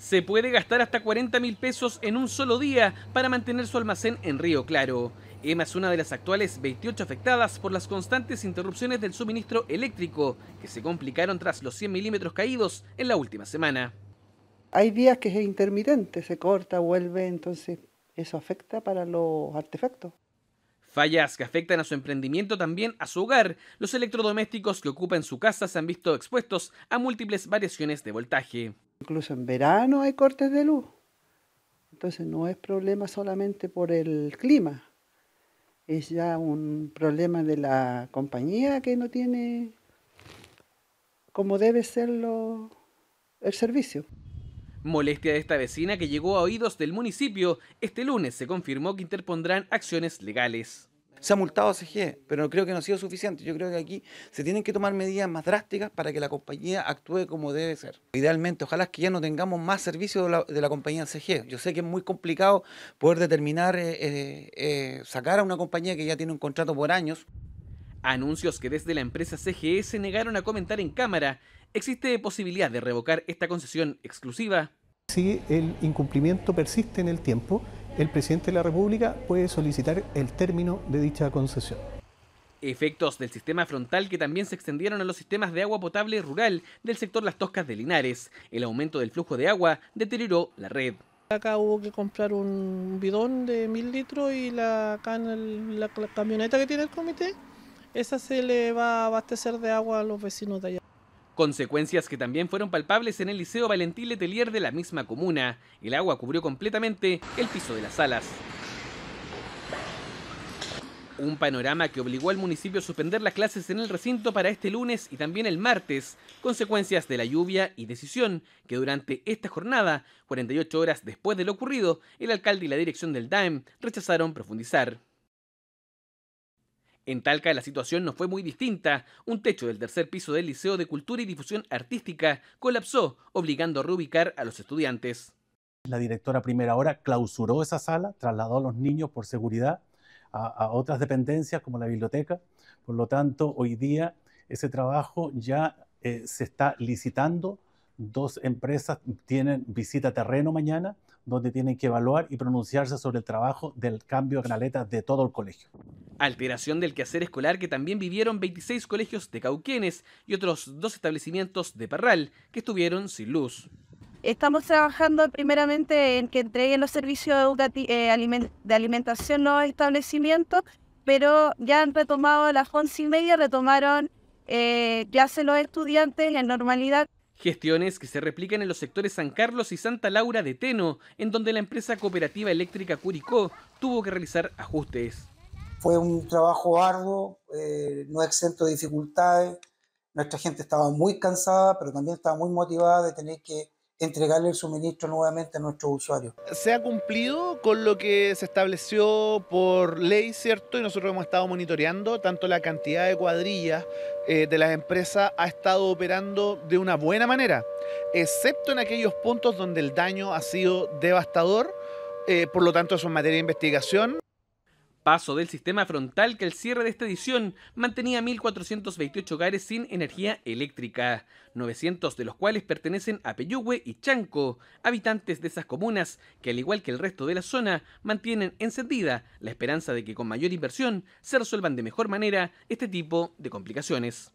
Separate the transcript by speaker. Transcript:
Speaker 1: Se puede gastar hasta 40 mil pesos en un solo día para mantener su almacén en Río Claro. Emma es una de las actuales 28 afectadas por las constantes interrupciones del suministro eléctrico, que se complicaron tras los 100 milímetros caídos en la última semana. Hay días que es intermitente, se corta, vuelve, entonces eso afecta para los artefactos. Fallas que afectan a su emprendimiento también a su hogar. Los electrodomésticos que ocupan su casa se han visto expuestos a múltiples variaciones de voltaje. Incluso en verano hay cortes de luz. Entonces no es problema solamente por el clima. Es ya un problema de la compañía que no tiene como debe serlo el servicio. Molestia de esta vecina que llegó a oídos del municipio, este lunes se confirmó que interpondrán acciones legales. Se ha multado a CG, pero creo que no ha sido suficiente. Yo creo que aquí se tienen que tomar medidas más drásticas para que la compañía actúe como debe ser. Idealmente, ojalá que ya no tengamos más servicios de la, compañía CG. Yo sé que es muy complicado poder determinar, eh, eh, eh, sacar a una compañía que ya tiene un contrato por años. Anuncios que desde la empresa CGS e se negaron a comentar en cámara. ¿Existe posibilidad de revocar esta concesión exclusiva? Si el incumplimiento persiste en el tiempo, el presidente de la República puede solicitar el término de dicha concesión. Efectos del sistema frontal que también se extendieron a los sistemas de agua potable rural del sector Las Toscas de Linares. El aumento del flujo de agua deterioró la red. Acá hubo que comprar un bidón de mil litros y la, la camioneta que tiene el comité esa se le va a abastecer de agua a los vecinos de allá. Consecuencias que también fueron palpables en el Liceo Valentín Letelier de la misma comuna. El agua cubrió completamente el piso de las salas. Un panorama que obligó al municipio a suspender las clases en el recinto para este lunes y también el martes, consecuencias de la lluvia y decisión que durante esta jornada, 48 horas después de lo ocurrido, el alcalde y la dirección del DAEM rechazaron profundizar. En Talca la situación no fue muy distinta. Un techo del tercer piso del Liceo de Cultura y Difusión Artística colapsó, obligando a reubicar a los estudiantes. La directora primera hora clausuró esa sala, trasladó a los niños por seguridad a, otras dependencias como la biblioteca. Por lo tanto, hoy día ese trabajo ya eh, se está licitando. Dos empresas tienen visita terreno mañana, donde tienen que evaluar y pronunciarse sobre el trabajo del cambio de canaleta de todo el colegio. Alteración del quehacer escolar que también vivieron 26 colegios de Cauquenes y otros dos establecimientos de Parral que estuvieron sin luz. Estamos trabajando primeramente en que entreguen los servicios eh, de alimentación a los establecimientos, pero ya han retomado a las once y media, retomaron ya eh, clases los estudiantes en normalidad. Gestiones que se replican en los sectores San Carlos y Santa Laura de Teno, en donde la empresa cooperativa eléctrica Curicó tuvo que realizar ajustes. Fue un trabajo arduo, eh, no exento de dificultades. Nuestra gente estaba muy cansada, pero también estaba muy motivada de tener que entregarle el suministro nuevamente a nuestros usuarios. Se ha cumplido con lo que se estableció por ley, ¿cierto? Y nosotros hemos estado monitoreando tanto la cantidad de cuadrillas eh, de las empresas ha estado operando de una buena manera, excepto en aquellos puntos donde el daño ha sido devastador. Eh, por lo tanto, eso es materia de investigación paso del sistema frontal que al cierre de esta edición mantenía 1.428 hogares sin energía eléctrica, 900 de los cuales pertenecen a Peyúgue y Chanco, habitantes de esas comunas que al igual que el resto de la zona mantienen encendida la esperanza de que con mayor inversión se resuelvan de mejor manera este tipo de complicaciones.